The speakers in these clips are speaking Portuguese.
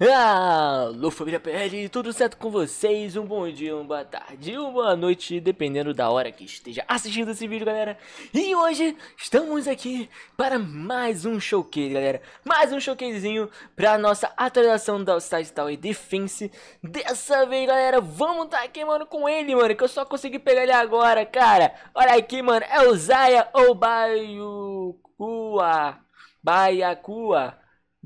Alô, ah, família PL, tudo certo com vocês? Um bom dia, uma boa tarde, uma boa noite, dependendo da hora que esteja assistindo esse vídeo, galera. E hoje estamos aqui para mais um showcase, galera. Mais um showcasezinho para nossa atualização da Outside Tower Defense. Dessa vez, galera, vamos estar tá aqui, mano, com ele, mano, que eu só consegui pegar ele agora, cara. Olha aqui, mano, é o Zaya Obayukua. Baiacua.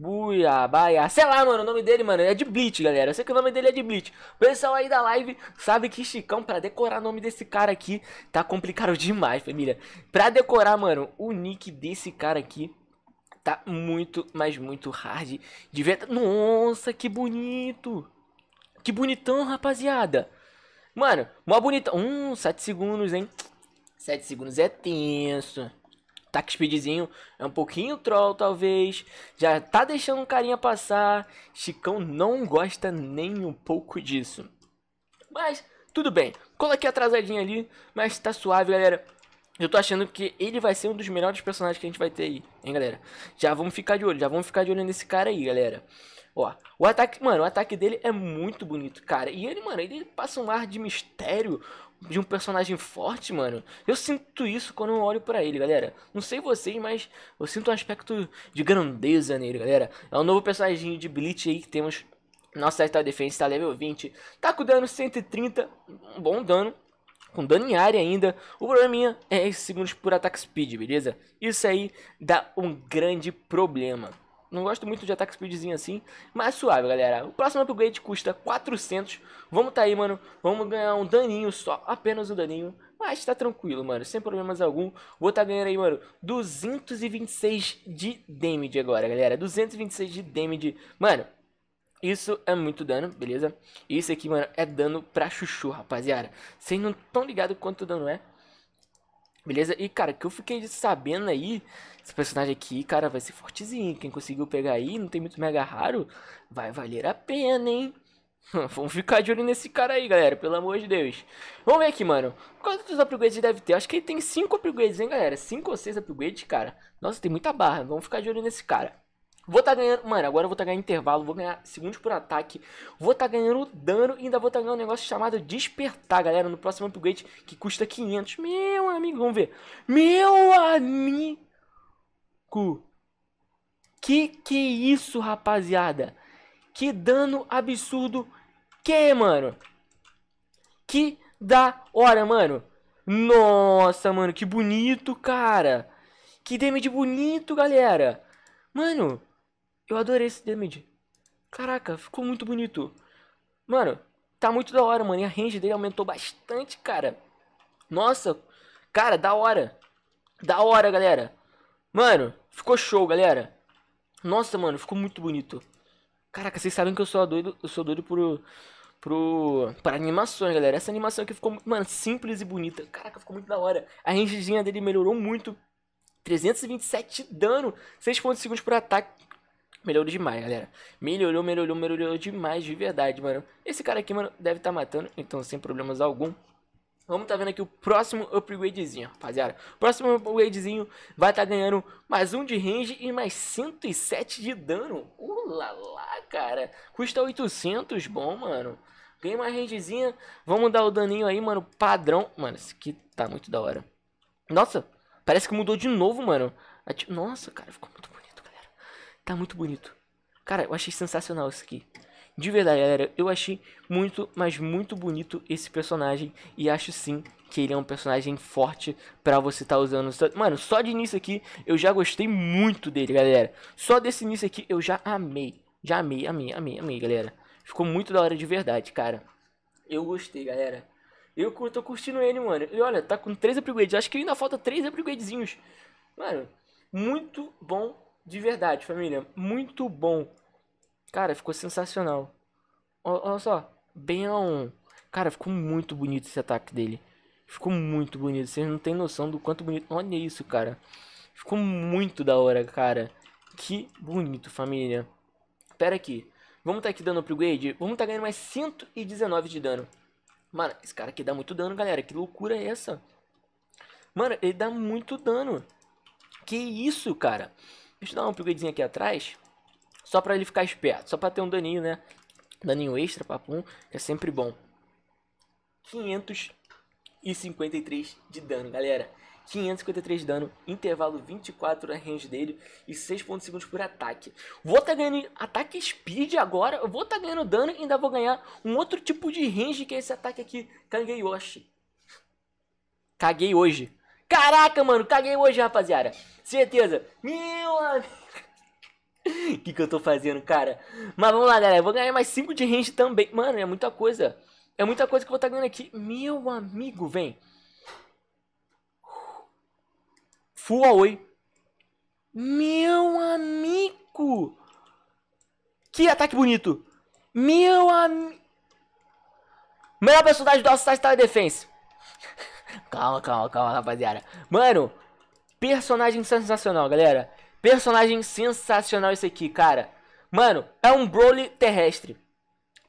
Buiabaia. Sei lá, mano, o nome dele, mano, é de Bleach, galera. Eu sei que o nome dele é de Bleach. pessoal aí da live sabe que Chicão, pra decorar o nome desse cara aqui, tá complicado demais, família. Pra decorar, mano, o nick desse cara aqui tá muito, mas muito hard de ver. Tá- Nossa, que bonito. Que bonitão, rapaziada. Mano, mó bonitão. Hum, 7 segundos, hein. 7 segundos é tenso ataque tá speedzinho é um pouquinho troll, talvez. Já tá deixando um carinha passar. Chicão não gosta nem um pouco disso. Mas, tudo bem. Coloquei atrasadinho ali, mas tá suave, galera. Eu tô achando que ele vai ser um dos melhores personagens que a gente vai ter aí, hein, galera? Já vamos ficar de olho, já vamos ficar de olho nesse cara aí, galera. Ó, o ataque, mano, o ataque dele é muito bonito, cara. E ele, mano, ele passa um ar de mistério, de um personagem forte, mano. Eu sinto isso quando eu olho para ele, galera. Não sei vocês, mas eu sinto um aspecto de grandeza nele, galera. É um novo personagem de Bleach aí que temos. Nossa Star defesa tá level 20. Tá com dano 130, um bom dano. Com dano em área ainda. O probleminha é esses segundos por ataque speed, beleza? Isso aí dá um grande problema. Não gosto muito de ataque speedzinho assim, mas é suave, galera. O próximo upgrade custa 400. Vamos tá aí, mano. Vamos ganhar um daninho só, apenas um daninho. Mas tá tranquilo, mano, sem problemas algum. Vou tá ganhando aí, mano, 226 de damage agora, galera. 226 de damage. Mano, isso é muito dano, beleza? Isso aqui, mano, é dano pra chuchu, rapaziada. Vocês não tão ligado quanto dano é. Beleza? E, cara, que eu fiquei sabendo aí esse personagem aqui, cara, vai ser fortezinho. Quem conseguiu pegar aí, não tem muito mega raro, vai valer a pena, hein? Vamos ficar de olho nesse cara aí, galera, pelo amor de Deus. Vamos ver aqui, mano. Quantos upgrades deve ter? Acho que ele tem 5 upgrades, hein, galera? 5 ou 6 upgrades, cara. Nossa, tem muita barra. Vamos ficar de olho nesse cara. Vou tá ganhando, mano, agora eu vou tá ganhando intervalo, vou ganhar segundos por ataque, vou tá ganhando dano e ainda vou tá ganhando um negócio chamado despertar, galera, no próximo upgrade que custa 500. Meu amigo, vamos ver. Meu amigo cu. Que que isso, rapaziada? Que dano absurdo que, mano? Que da hora, mano. Nossa, mano, que bonito, cara. Que damage bonito, galera. Mano, eu adorei esse damage. Caraca, ficou muito bonito. Mano, tá muito da hora, mano. E a range dele aumentou bastante, cara. Nossa, cara, da hora. Da hora, galera. Mano, Ficou show, galera. Nossa, mano, ficou muito bonito. Caraca, vocês sabem que eu sou doido, eu sou doido pro pro para animações, galera. Essa animação aqui ficou, mano, simples e bonita. Caraca, ficou muito da hora. A rangezinha dele melhorou muito. 327 dano, 6 segundos por ataque. Melhorou demais, galera. Melhorou, melhorou, melhorou demais, de verdade, mano. Esse cara aqui, mano, deve estar tá matando, então sem problemas algum. Vamos tá vendo aqui o próximo upgradezinho, rapaziada. O próximo upgradezinho vai estar tá ganhando mais um de range e mais 107 de dano. Ulala, cara. Custa 800, bom, mano. Ganhei uma rangezinha. Vamos dar o daninho aí, mano, padrão. Mano, isso aqui tá muito da hora. Nossa, parece que mudou de novo, mano. Nossa, cara, ficou muito bonito, galera. Tá muito bonito. Cara, eu achei sensacional isso aqui. De verdade, galera, eu achei muito, mas muito bonito esse personagem. E acho sim que ele é um personagem forte para você estar tá usando. Mano, só de início aqui eu já gostei muito dele, galera. Só desse início aqui eu já amei. Já amei, amei, amei, amei, galera. Ficou muito da hora de verdade, cara. Eu gostei, galera. Eu tô curtindo ele, mano. E olha, tá com 3 upgrades. Acho que ainda falta 3 upgradezinhos. Mano, muito bom de verdade, família. Muito bom. Cara, ficou sensacional. Olha só, bem a um. Cara, ficou muito bonito esse ataque dele. Ficou muito bonito. Vocês não tem noção do quanto bonito. Olha isso, cara. Ficou muito da hora, cara. Que bonito, família. Pera aqui. Vamos tá aqui dando upgrade. Vamos tá ganhando mais 119 de dano. Mano, esse cara aqui dá muito dano, galera. Que loucura é essa? Mano, ele dá muito dano. Que isso, cara. Deixa eu dar um upgradezinho aqui atrás. Só pra ele ficar esperto, só pra ter um daninho, né? Daninho extra, papum, que é sempre bom. 553 de dano, galera. 553 de dano, intervalo 24 na range dele e 6.2 segundos por ataque. Vou estar tá ganhando ataque speed agora, vou estar tá ganhando dano e ainda vou ganhar um outro tipo de range que é esse ataque aqui, Kangeyoshi. Caguei hoje. Caraca, mano, caguei hoje, rapaziada. Certeza. Meu amigo. O que, que eu tô fazendo, cara? Mas vamos lá, galera. Eu vou ganhar mais 5 de range também. Mano, é muita coisa. É muita coisa que eu vou estar tá ganhando aqui. Meu amigo, vem. Full Aoi. Meu amigo. Que ataque bonito. Meu amigo. Melhor personagem do Assassin's star Star Defense. calma, calma, calma, rapaziada. Mano, personagem sensacional, galera. Personagem sensacional esse aqui, cara. Mano, é um Broly terrestre.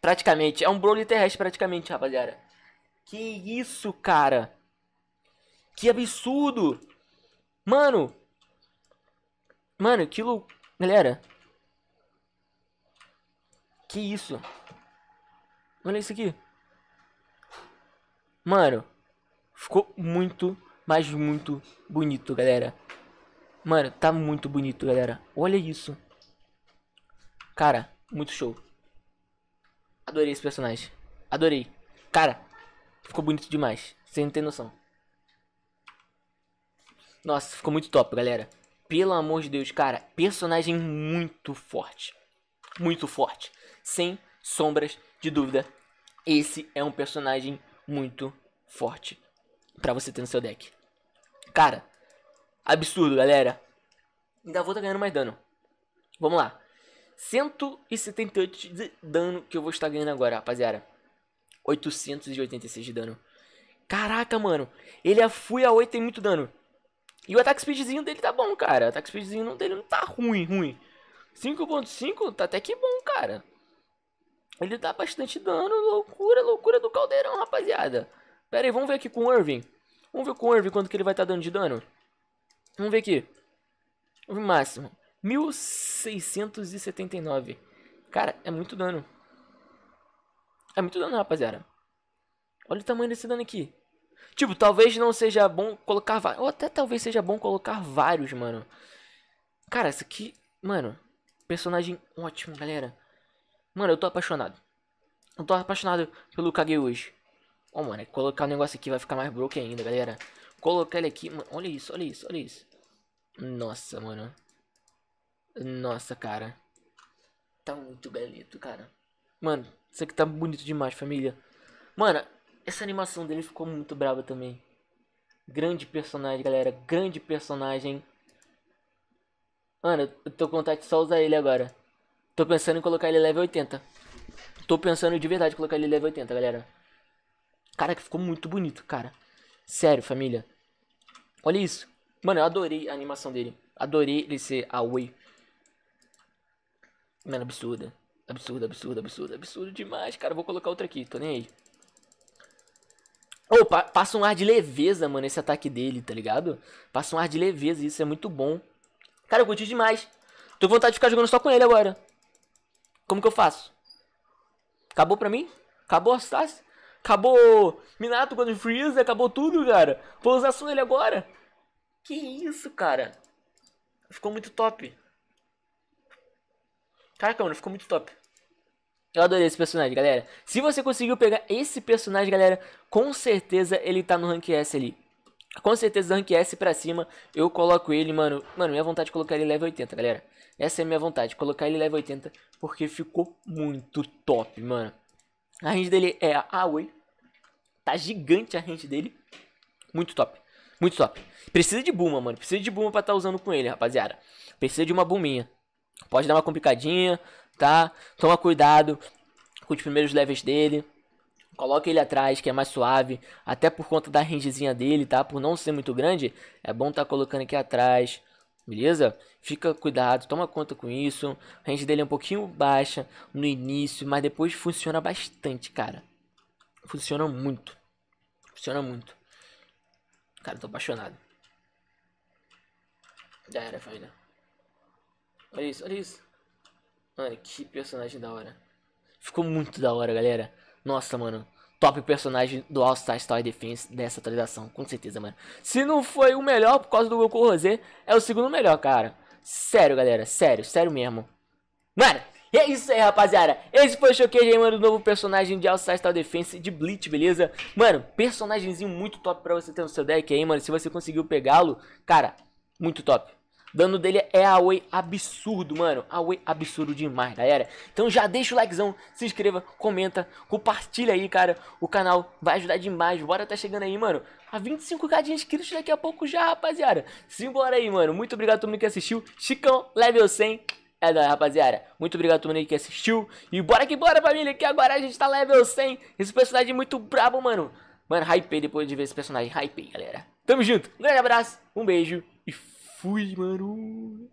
Praticamente. É um Broly terrestre, praticamente, rapaziada. Que isso, cara. Que absurdo. Mano. Mano, que Galera. Que isso. Olha é isso aqui. Mano. Ficou muito, mas muito bonito, galera. Mano, tá muito bonito, galera. Olha isso. Cara, muito show. Adorei esse personagem. Adorei. Cara, ficou bonito demais. Você não tem noção. Nossa, ficou muito top, galera. Pelo amor de Deus, cara. Personagem muito forte. Muito forte. Sem sombras de dúvida. Esse é um personagem muito forte. Pra você ter no seu deck. Cara, Absurdo, galera. Ainda vou estar tá ganhando mais dano. Vamos lá. 178 de dano que eu vou estar ganhando agora, rapaziada. 886 de dano. Caraca, mano. Ele é fui a 8 tem muito dano. E o ataque speedzinho dele tá bom, cara. O ataque speedzinho dele não tá ruim, ruim. 5.5 tá até que bom, cara. Ele dá bastante dano. Loucura, loucura do caldeirão, rapaziada. Pera aí, vamos ver aqui com o Irving. Vamos ver com o Irving quanto que ele vai estar tá dando de dano. Vamos ver aqui. O máximo. 1679. Cara, é muito dano. É muito dano, rapaziada. Olha o tamanho desse dano aqui. Tipo, talvez não seja bom colocar vários. Ou até talvez seja bom colocar vários, mano. Cara, isso aqui... Mano, personagem ótimo, galera. Mano, eu tô apaixonado. Eu tô apaixonado pelo Kage hoje. Ó, oh, mano, é colocar o um negócio aqui vai ficar mais broken ainda, galera. Colocar ele aqui. Mano, olha isso, olha isso, olha isso. Nossa, mano. Nossa, cara. Tá muito bonito, cara. Mano, isso aqui tá bonito demais, família. Mano, essa animação dele ficou muito brava também. Grande personagem, galera. Grande personagem. Mano, eu tô com vontade de só usar ele agora. Tô pensando em colocar ele level 80. Tô pensando de verdade em colocar ele level 80, galera. Cara, que ficou muito bonito, cara. Sério, família. Olha isso. Mano, eu adorei a animação dele. Adorei ele ser Wei. Mano, absurda. Absurda, absurda, absurda. Absurdo demais, cara. Vou colocar outra aqui. Tô nem aí. Opa, passa um ar de leveza, mano, esse ataque dele, tá ligado? Passa um ar de leveza, isso é muito bom. Cara, eu curti demais. Tô com vontade de ficar jogando só com ele agora. Como que eu faço? Acabou pra mim? Acabou a Sassi? Acabou Minato quando Freeza, acabou tudo, cara. Vou usar Suno ele agora. Que isso, cara. Ficou muito top. Caraca, mano, ficou muito top. Eu adorei esse personagem, galera. Se você conseguiu pegar esse personagem, galera, com certeza ele tá no Rank S ali. Com certeza Rank S pra cima, eu coloco ele, mano. Mano, minha vontade de colocar ele level 80, galera. Essa é a minha vontade, colocar ele level 80, porque ficou muito top, mano. A range dele é a Away. Tá gigante a range dele. Muito top. Muito top. Precisa de Buma, mano. Precisa de Buma pra estar tá usando com ele, rapaziada. Precisa de uma Buminha. Pode dar uma complicadinha, tá? Toma cuidado com os primeiros levels dele. coloca ele atrás, que é mais suave. Até por conta da rangezinha dele, tá? Por não ser muito grande, é bom tá colocando aqui atrás. Beleza? Fica cuidado, toma conta com isso. A range dele é um pouquinho baixa no início, mas depois funciona bastante, cara. Funciona muito. Funciona muito. Cara, tô apaixonado. Já era, família. Olha isso, olha isso. Mano, que personagem da hora. Ficou muito da hora, galera. Nossa, mano top personagem do All-Star Story Defense dessa atualização, com certeza, mano. Se não foi o melhor por causa do Goku Rosé, é o segundo melhor, cara. Sério, galera, sério, sério mesmo. Mano, e é isso aí, rapaziada. Esse foi o showcase aí, mano, do novo personagem de All-Star Style Defense de Bleach, beleza? Mano, personagemzinho muito top pra você ter no seu deck aí, mano. Se você conseguiu pegá-lo, cara, muito top dano dele é away absurdo, mano. Away absurdo demais, galera. Então já deixa o likezão, se inscreva, comenta, compartilha aí, cara. O canal vai ajudar demais. Bora tá chegando aí, mano. A 25k de inscritos daqui a pouco já, rapaziada. Simbora aí, mano. Muito obrigado a todo mundo que assistiu. Chicão, level 100. É da rapaziada. Muito obrigado a todo mundo que assistiu. E bora que bora, família, que agora a gente tá level 100. Esse personagem é muito brabo, mano. Mano, hypei depois de ver esse personagem. Hypei, galera. Tamo junto. Um grande abraço, um beijo. Fui, mano.